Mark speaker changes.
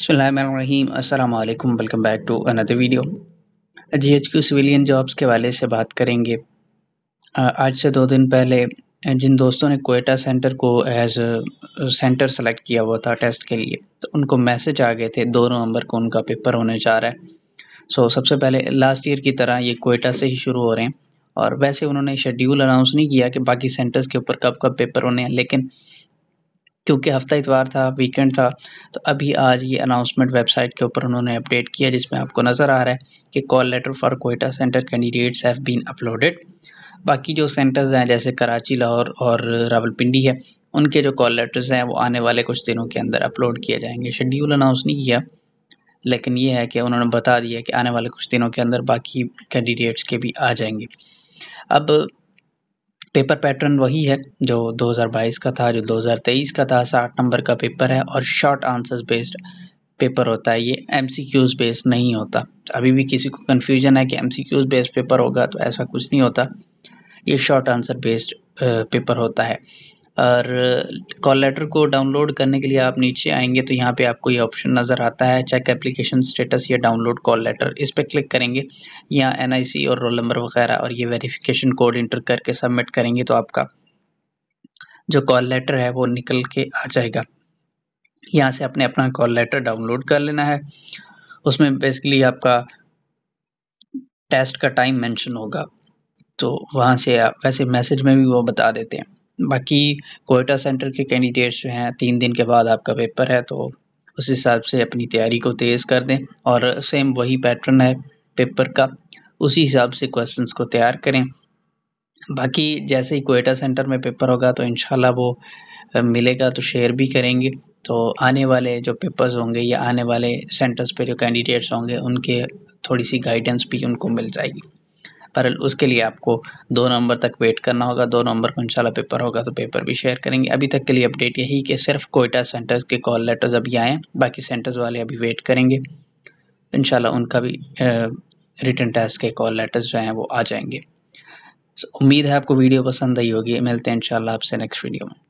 Speaker 1: अस्सलाम वालेकुम welcome back to another video G H Q civilian jobs के वाले से बात करेंगे आज से दो दिन पहले जिन दोस्तों ने कोयटा सेंटर को एज सेंटर सेलेक्ट किया हुआ था टेस्ट के लिए तो उनको मैसेज आ गए थे दो नवंबर को उनका पेपर होने जा रहा है सो so, सबसे पहले लास्ट ईयर की तरह ये कोयटा से ही शुरू हो रहे हैं और वैसे उन्होंने शेड्यूल अनाउंस नहीं किया कि बाकी सेंटर्स के ऊपर कब कब पेपर होने हैं लेकिन क्योंकि हफ्ता इतवार था वीकेंड था तो अभी आज ये अनाउंसमेंट वेबसाइट के ऊपर उन्होंने अपडेट किया जिसमें आपको नज़र आ रहा है कि call letter for Quetta centre candidates have been uploaded बाकी जो सेंटर्स हैं जैसे कराची लाहौर और रावलपिंडी है उनके जो कॉल लेटर्स हैं वो आने वाले कुछ दिनों के अंदर अपलोड किए जाएंगे शेड्यूल अनाउंस नहीं किया लेकिन ये है कि उन्होंने बता दिया कि आने वाले कुछ दिनों के अंदर बाकी कैंडिडेट्स के भी आ जाएंगे अब पेपर पैटर्न वही है जो 2022 का था जो 2023 का था साठ नंबर का पेपर है और शॉर्ट आंसर्स बेस्ड पेपर होता है ये एम सी क्यूज़ बेस्ड नहीं होता अभी भी किसी को कन्फ्यूजन है कि M C Qs based paper होगा तो ऐसा कुछ नहीं होता ये शॉर्ट आंसर बेस्ड पेपर होता है और कॉल लेटर को डाउनलोड करने के लिए आप नीचे आएंगे तो यहाँ पे आपको ये ऑप्शन नज़र आता है चेक एप्लीकेशन स्टेटस या डाउनलोड कॉल लेटर इस पर क्लिक करेंगे यहाँ एनआईसी और रोल नंबर वगैरह और ये वेरिफिकेशन कोड इंटर करके सबमिट करेंगे तो आपका जो कॉल लेटर है वो निकल के आ जाएगा यहाँ से आपने अपना कॉल लेटर डाउनलोड कर लेना है उसमें बेसिकली आपका टेस्ट का टाइम मेंशन होगा तो वहाँ से आप वैसे मैसेज में भी वो बता देते हैं बाकी कोयटा सेंटर के कैंडिडेट्स जो हैं तीन दिन के बाद आपका पेपर है तो उस हिसाब से अपनी तैयारी को तेज़ कर दें और सेम वही पैटर्न है पेपर का उसी हिसाब से क्वेश्चंस को तैयार करें बाकी जैसे ही कोयटा सेंटर में पेपर होगा तो इन वो मिलेगा तो शेयर भी करेंगे तो आने वाले जो पेपर्स होंगे या आने वाले सेंटर्स पे जो कैंडिडेट्स होंगे उनके थोड़ी सी गाइडेंस भी उनको मिल जाएगी पर उसके लिए आपको दो नवंबर तक वेट करना होगा दो नवंबर को इंशाल्लाह पेपर होगा तो पेपर भी शेयर करेंगे अभी तक के लिए अपडेट यही कि सिर्फ कोयटा सेंटर्स के कॉल लेटर्स अभी आएँ बाकी सेंटर्स वाले अभी वेट करेंगे इन उनका भी रिटर्न टेस्ट के कॉल लेटर्स जो हैं वो आ जाएंगे उम्मीद है आपको वीडियो पसंद आई होगी मिलते हैं इंशाल्लाह आपसे नेक्स्ट वीडियो में